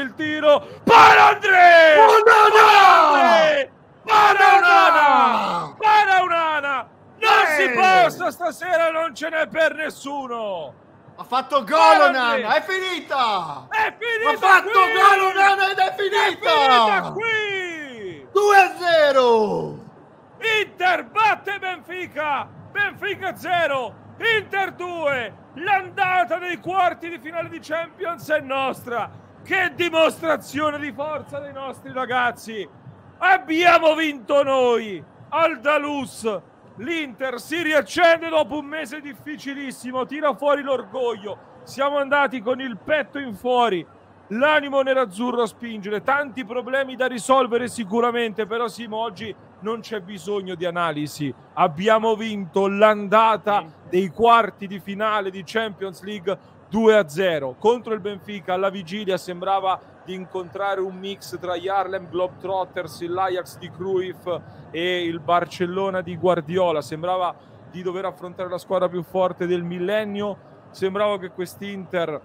il tiro para André Banana Banana Banana non si possa stasera non ce n'è per nessuno ha fatto gol Onana è finita è finita ha fatto gol Onana ed è finita è finita qui 2 0 Inter batte Benfica Benfica 0 Inter 2 l'andata dei quarti di finale di Champions è nostra che dimostrazione di forza dei nostri ragazzi! Abbiamo vinto noi! Aldalus! L'Inter si riaccende dopo un mese difficilissimo, tira fuori l'orgoglio. Siamo andati con il petto in fuori, l'animo nerazzurro a spingere, tanti problemi da risolvere sicuramente, però Simo oggi non c'è bisogno di analisi. Abbiamo vinto l'andata dei quarti di finale di Champions League 2-0 contro il Benfica alla vigilia sembrava di incontrare un mix tra gli Harlem Globetrotters, l'Ajax di Cruyff e il Barcellona di Guardiola, sembrava di dover affrontare la squadra più forte del millennio, sembrava che quest'Inter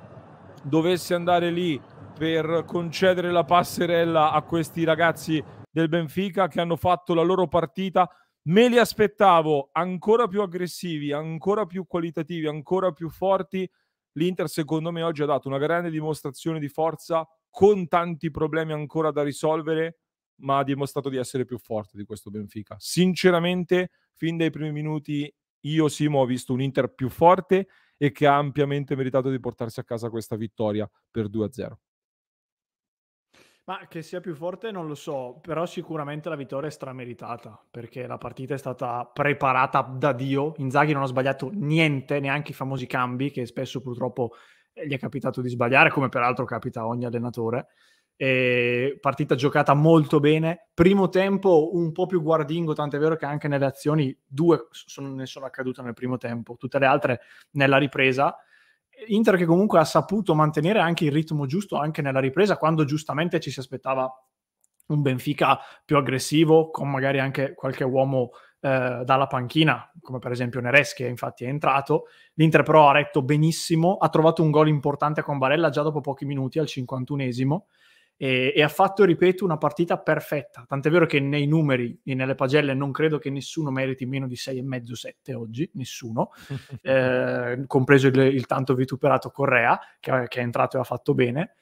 dovesse andare lì per concedere la passerella a questi ragazzi del Benfica che hanno fatto la loro partita. Me li aspettavo ancora più aggressivi, ancora più qualitativi, ancora più forti l'Inter secondo me oggi ha dato una grande dimostrazione di forza con tanti problemi ancora da risolvere, ma ha dimostrato di essere più forte di questo Benfica. Sinceramente, fin dai primi minuti io Simo ho visto un Inter più forte e che ha ampiamente meritato di portarsi a casa questa vittoria per 2-0. Ma che sia più forte non lo so, però sicuramente la vittoria è strameritata, perché la partita è stata preparata da Dio, Inzaghi non ha sbagliato niente, neanche i famosi cambi, che spesso purtroppo eh, gli è capitato di sbagliare, come peraltro capita a ogni allenatore. E partita giocata molto bene, primo tempo un po' più guardingo, tant'è vero che anche nelle azioni due sono, ne sono accadute nel primo tempo, tutte le altre nella ripresa Inter che comunque ha saputo mantenere anche il ritmo giusto anche nella ripresa quando giustamente ci si aspettava un Benfica più aggressivo con magari anche qualche uomo eh, dalla panchina come per esempio Neres che infatti è entrato l'Inter però ha retto benissimo ha trovato un gol importante con Barella già dopo pochi minuti al 51esimo e, e, ha fatto, ripeto, una partita perfetta. Tant'è vero che nei numeri e nelle pagelle non credo che nessuno meriti meno di 6,5-7 oggi, nessuno, eh, compreso il, il, tanto vituperato Correa, che, che, è entrato e ha fatto bene.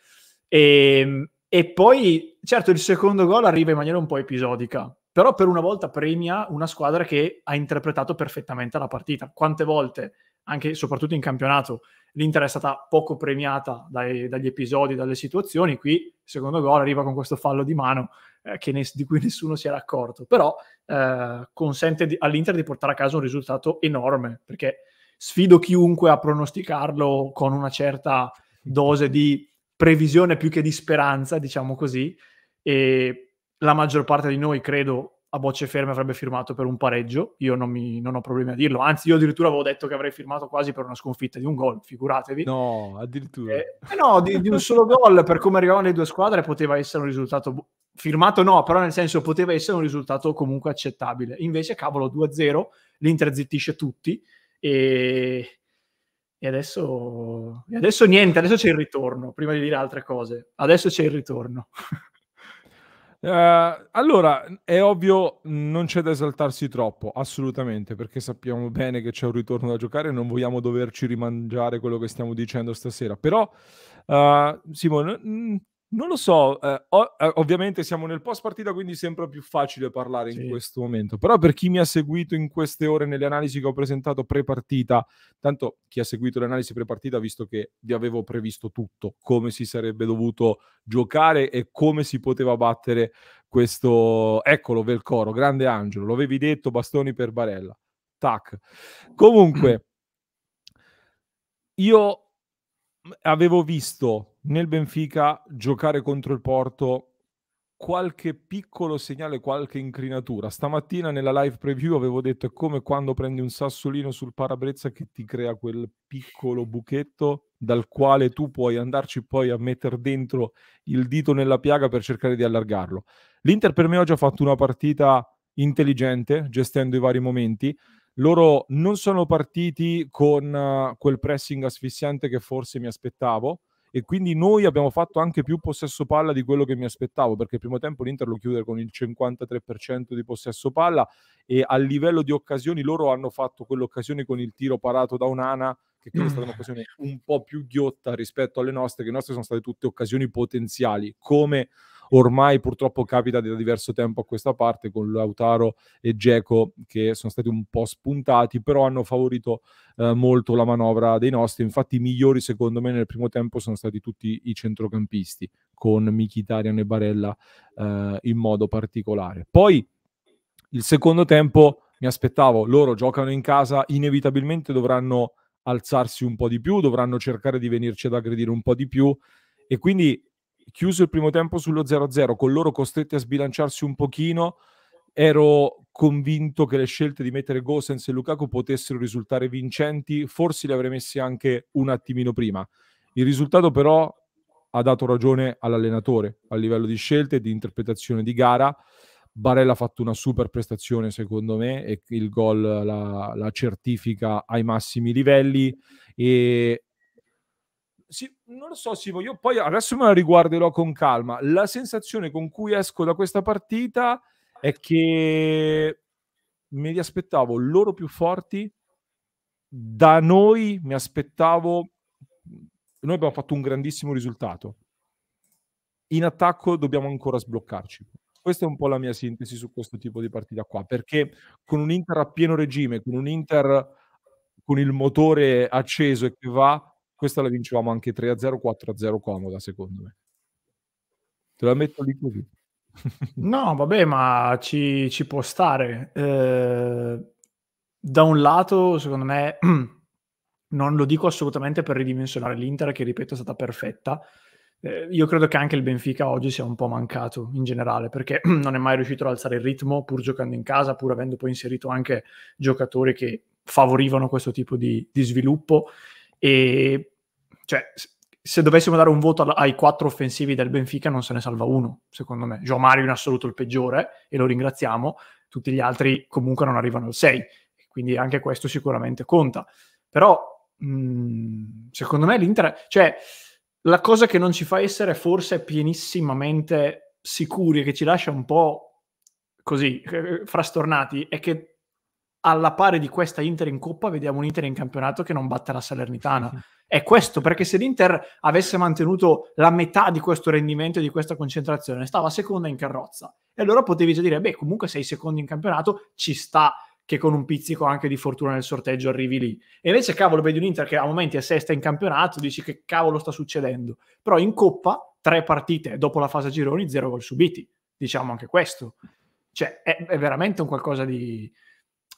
E, e poi, certo, il secondo gol arriva in maniera un po' episodica, però per una volta premia una squadra che ha interpretato perfettamente la partita. Quante volte anche e soprattutto in campionato, l'Inter è stata poco premiata dai, dagli episodi, dalle situazioni. Qui, secondo gol, arriva con questo fallo di mano eh, ne, di cui nessuno si era accorto, però eh, consente di, all'Inter di portare a casa un risultato enorme, perché sfido chiunque a pronosticarlo con una certa dose di previsione più che di speranza, diciamo così, e la maggior parte di noi, credo, a bocce ferme avrebbe firmato per un pareggio, io non, mi, non, ho problemi a dirlo, anzi io addirittura avevo detto che avrei firmato quasi per una sconfitta di un gol, figuratevi. No, addirittura. Eh, eh no, di, di, un solo gol per come arrivavano le due squadre poteva essere un risultato, firmato no, però nel senso poteva essere un risultato comunque accettabile. Invece cavolo 2-0, l'Inter zittisce tutti e... E adesso, e adesso niente, adesso c'è il ritorno, prima di dire altre cose. Adesso c'è il ritorno. Uh, allora, è ovvio, non c'è da esaltarsi troppo, assolutamente, perché sappiamo bene che c'è un ritorno da giocare e non vogliamo doverci rimangiare quello che stiamo dicendo stasera. Però, uh, Simone, non lo so, eh, eh, ovviamente siamo nel post partita, quindi sembra più facile parlare sì. in questo momento, però per chi mi ha seguito in queste ore nelle analisi che ho presentato pre partita, tanto chi ha seguito le analisi pre partita, visto che vi avevo previsto tutto, come si sarebbe dovuto giocare e come si poteva battere questo, eccolo Velcoro, grande Angelo, lo avevi detto, bastoni per Barella, tac. Comunque, io avevo visto nel Benfica giocare contro il Porto qualche piccolo segnale, qualche incrinatura. Stamattina nella live preview avevo detto è come quando prendi un sassolino sul parabrezza che ti crea quel piccolo buchetto dal quale tu puoi andarci poi a mettere dentro il dito nella piaga per cercare di allargarlo. L'Inter per me oggi ha fatto una partita intelligente, gestendo i vari momenti. Loro non sono partiti con eh, quel pressing asfissiante che forse mi aspettavo, e quindi noi abbiamo fatto anche più possesso palla di quello che mi aspettavo, perché il primo tempo l'Inter lo chiude con il 53% di possesso palla e a livello di occasioni loro hanno fatto quell'occasione con il tiro parato da Unana che è stata mm. un'occasione un po' più ghiotta rispetto alle nostre, che le nostre sono state tutte occasioni potenziali, come ormai purtroppo capita da diverso tempo a questa parte con Lautaro e Geco che sono stati un po' spuntati, però hanno favorito eh, molto la manovra dei nostri. Infatti i migliori secondo me nel primo tempo sono stati tutti i centrocampisti, con Michitarian e Barella eh, in modo particolare. Poi il secondo tempo mi aspettavo, loro giocano in casa, inevitabilmente dovranno alzarsi un po' di più, dovranno cercare di venirci ad aggredire un po' di più e quindi chiuso il primo tempo sullo 0-0, con loro costretti a sbilanciarsi un pochino, ero convinto che le scelte di mettere Gosens e Lukaku potessero risultare vincenti, forse le avrei messe anche un attimino prima. Il risultato però ha dato ragione all'allenatore a livello di scelte e di interpretazione di gara. Barella ha fatto una super prestazione secondo me e il gol la, la certifica ai massimi livelli e sì, non lo so, Sivo, io poi adesso me la riguarderò con calma. La sensazione con cui esco da questa partita è che me li aspettavo loro più forti, da noi mi aspettavo, noi abbiamo fatto un grandissimo risultato. In attacco dobbiamo ancora sbloccarci. Questa è un po' la mia sintesi su questo tipo di partita qua, perché con un Inter a pieno regime, con un Inter con il motore acceso e che va, questa la vincevamo anche 3-0, 4-0 comoda, secondo me. Te la metto lì così. no, vabbè, ma ci, ci può stare. Eh, da un lato, secondo me, non lo dico assolutamente per ridimensionare l'Inter, che ripeto è stata perfetta. Eh, io credo che anche il Benfica oggi sia un po' mancato in generale, perché non è mai riuscito ad alzare il ritmo, pur giocando in casa, pur avendo poi inserito anche giocatori che favorivano questo tipo di, di sviluppo e cioè, se dovessimo dare un voto ai quattro offensivi del Benfica, non se ne salva uno, secondo me. Gio Mario in assoluto il peggiore, e lo ringraziamo. Tutti gli altri comunque non arrivano al 6, quindi anche questo sicuramente conta. Però, mh, mhmm, secondo me, l'Inter... Cioè, la cosa che non ci fa essere forse pienissimamente sicuri e che ci lascia un po' così, eh, frastornati, è che alla pari di questa Inter in Coppa, vediamo un Inter in campionato che non batte la Salernitana. È questo, perché se l'Inter avesse mantenuto la metà di questo rendimento e di questa concentrazione, stava seconda in carrozza. E allora potevi già dire, beh, comunque sei secondo in campionato, ci sta che con un pizzico anche di fortuna nel sorteggio arrivi lì. E invece, cavolo, vedi un Inter che a momenti è sesta in campionato, dici che cavolo sta succedendo. Però in Coppa, tre partite dopo la fase gironi, zero gol subiti. Diciamo anche questo. Cioè, è, è veramente un qualcosa di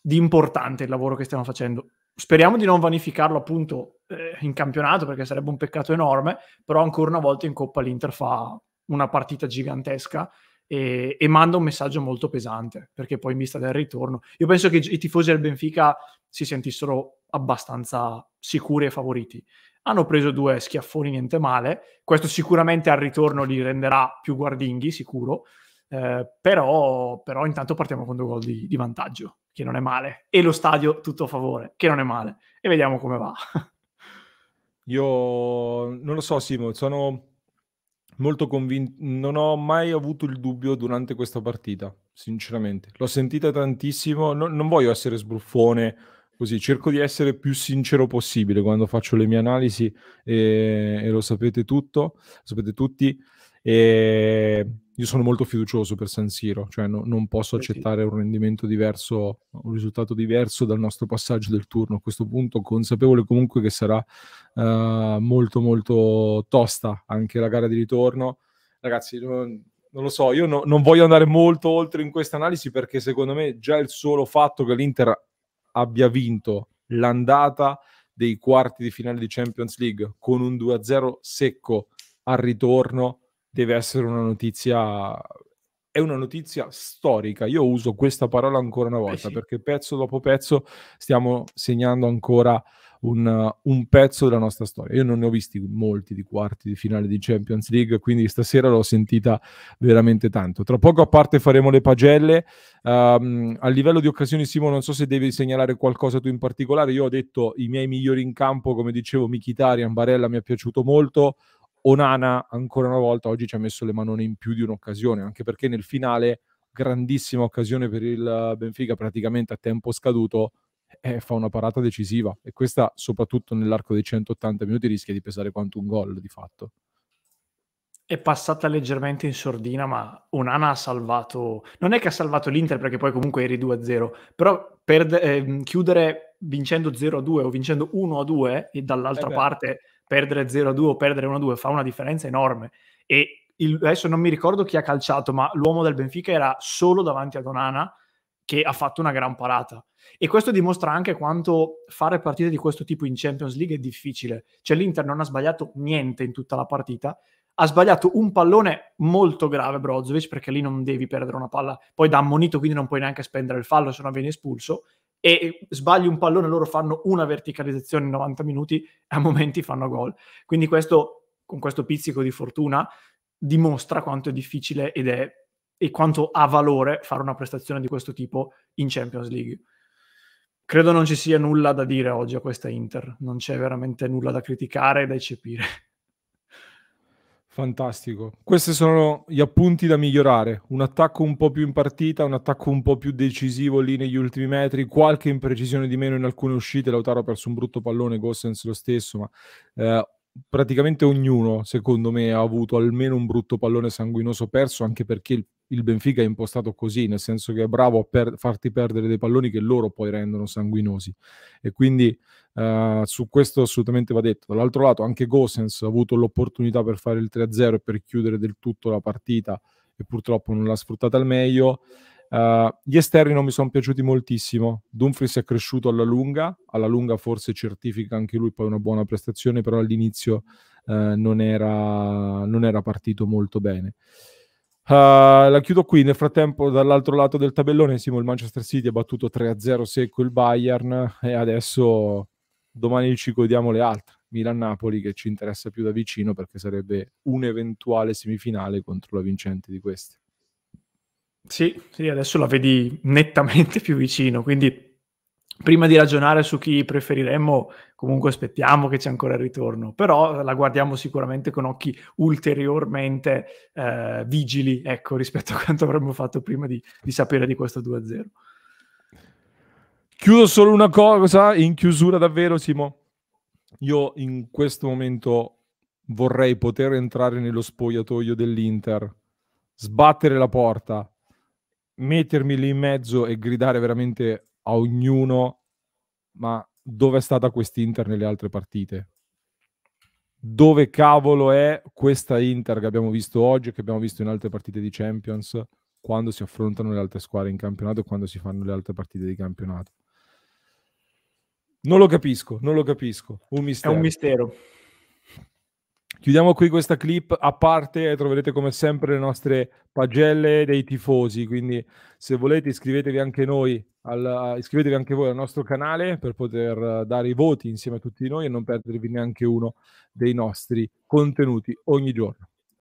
di importante il lavoro che stiamo facendo. Speriamo di non vanificarlo appunto eh, in campionato perché sarebbe un peccato enorme, però ancora una volta in Coppa l'Inter fa una partita gigantesca e, e manda un messaggio molto pesante perché poi in vista del ritorno io penso che i tifosi del Benfica si sentissero abbastanza sicuri e favoriti. Hanno preso due schiaffoni niente male, questo sicuramente al ritorno li renderà più guardinghi, sicuro, eh, però, però intanto partiamo con due gol di, di vantaggio che non è male, e lo stadio tutto a favore, che non è male, e vediamo come va. Io non lo so, Simo, sono molto convinto, non ho mai avuto il dubbio durante questa partita, sinceramente. L'ho sentita tantissimo, no, non voglio essere sbruffone, così cerco di essere più sincero possibile quando faccio le mie analisi e, eh, e lo sapete tutto, lo sapete tutti. E io sono molto fiducioso per San Siro, cioè no, non posso accettare un rendimento diverso, un risultato diverso dal nostro passaggio del turno a questo punto, consapevole comunque che sarà uh, molto molto tosta anche la gara di ritorno. Ragazzi, non, non lo so, io no, non voglio andare molto oltre in questa analisi perché secondo me già il solo fatto che l'Inter abbia vinto l'andata dei quarti di finale di Champions League con un 2-0 secco al ritorno deve essere una notizia è una notizia storica. Io uso questa parola ancora una eh volta eh sì. perché pezzo dopo pezzo stiamo segnando ancora un, un, pezzo della nostra storia. Io non ne ho visti molti di quarti di finale di Champions League, quindi stasera l'ho sentita veramente tanto. Tra poco a parte faremo le pagelle. Um, a livello di occasioni, Simo, non so se devi segnalare qualcosa tu in particolare. Io ho detto i miei migliori in campo, come dicevo, Michitarian, Barella mi è piaciuto molto. Onana ancora una volta oggi ci ha messo le manone in più di un'occasione, anche perché nel finale grandissima occasione per il Benfica praticamente a tempo scaduto eh, fa una parata decisiva e questa soprattutto nell'arco dei 180 minuti rischia di pesare quanto un gol di fatto è passata leggermente in sordina, ma Onana ha salvato. Non è che ha salvato l'Inter perché poi comunque eri 2-0, però per eh, chiudere vincendo 0-2 o vincendo 1-2 e dall'altra eh parte perdere 0-2 o perdere 1-2 fa una differenza enorme. E il, adesso non mi ricordo chi ha calciato, ma l'uomo del Benfica era solo davanti a Donana che ha fatto una gran parata. E questo dimostra anche quanto fare partite di questo tipo in Champions League è difficile. Cioè l'Inter non ha sbagliato niente in tutta la partita, ha sbagliato un pallone molto grave Brozovic perché lì non devi perdere una palla, poi da ammonito quindi non puoi neanche spendere il fallo se no viene espulso e sbagli un pallone, loro fanno una verticalizzazione in 90 minuti e a momenti fanno gol. Quindi questo, con questo pizzico di fortuna, dimostra quanto è difficile ed è, e quanto ha valore fare una prestazione di questo tipo in Champions League. Credo non ci sia nulla da dire oggi a questa Inter, non c'è veramente nulla da criticare e da eccepire. Fantastico. Questi sono gli appunti da migliorare. Un attacco un po' più in partita, un attacco un po' più decisivo lì negli ultimi metri, qualche imprecisione di meno in alcune uscite. Lautaro ha perso un brutto pallone, Gossens lo stesso, ma eh, praticamente ognuno, secondo me, ha avuto almeno un brutto pallone sanguinoso perso, anche perché il il Benfica è impostato così, nel senso che è bravo a per farti perdere dei palloni che loro poi rendono sanguinosi. E quindi uh, su questo assolutamente va detto. Dall'altro lato anche Gosens ha avuto l'opportunità per fare il 3-0 e per chiudere del tutto la partita e purtroppo non l'ha sfruttata al meglio. Uh, gli esterni non mi sono piaciuti moltissimo. Dumfries è cresciuto alla lunga, alla lunga forse certifica anche lui poi una buona prestazione, però all'inizio uh, non, era, non era partito molto bene. Uh, la chiudo qui. Nel frattempo, dall'altro lato del tabellone, Simo, il Manchester City ha battuto 3-0 secco il Bayern e adesso domani ci godiamo le altre. Milan-Napoli che ci interessa più da vicino perché sarebbe un'eventuale semifinale contro la vincente di queste. Sì, sì, adesso la vedi nettamente più vicino, quindi prima di ragionare su chi preferiremmo, comunque aspettiamo che c'è ancora il ritorno, però la guardiamo sicuramente con occhi ulteriormente eh, vigili, ecco, rispetto a quanto avremmo fatto prima di, di sapere di questo 2-0. Chiudo solo una cosa, in chiusura davvero, Simo. Io in questo momento vorrei poter entrare nello spogliatoio dell'Inter, sbattere la porta, mettermi lì in mezzo e gridare veramente a ognuno, ma dove è stata quest'Inter nelle altre partite? Dove cavolo è questa Inter che abbiamo visto oggi e che abbiamo visto in altre partite di Champions quando si affrontano le altre squadre in campionato e quando si fanno le altre partite di campionato? Non lo capisco, non lo capisco. Un mistero. È un mistero. Chiudiamo qui questa clip a parte troverete come sempre le nostre pagelle dei tifosi, quindi se volete iscrivetevi anche, noi al, eh, iscrivetevi anche voi al nostro canale per poter eh, dare i voti insieme a tutti noi e non perdervi neanche uno dei nostri contenuti ogni giorno.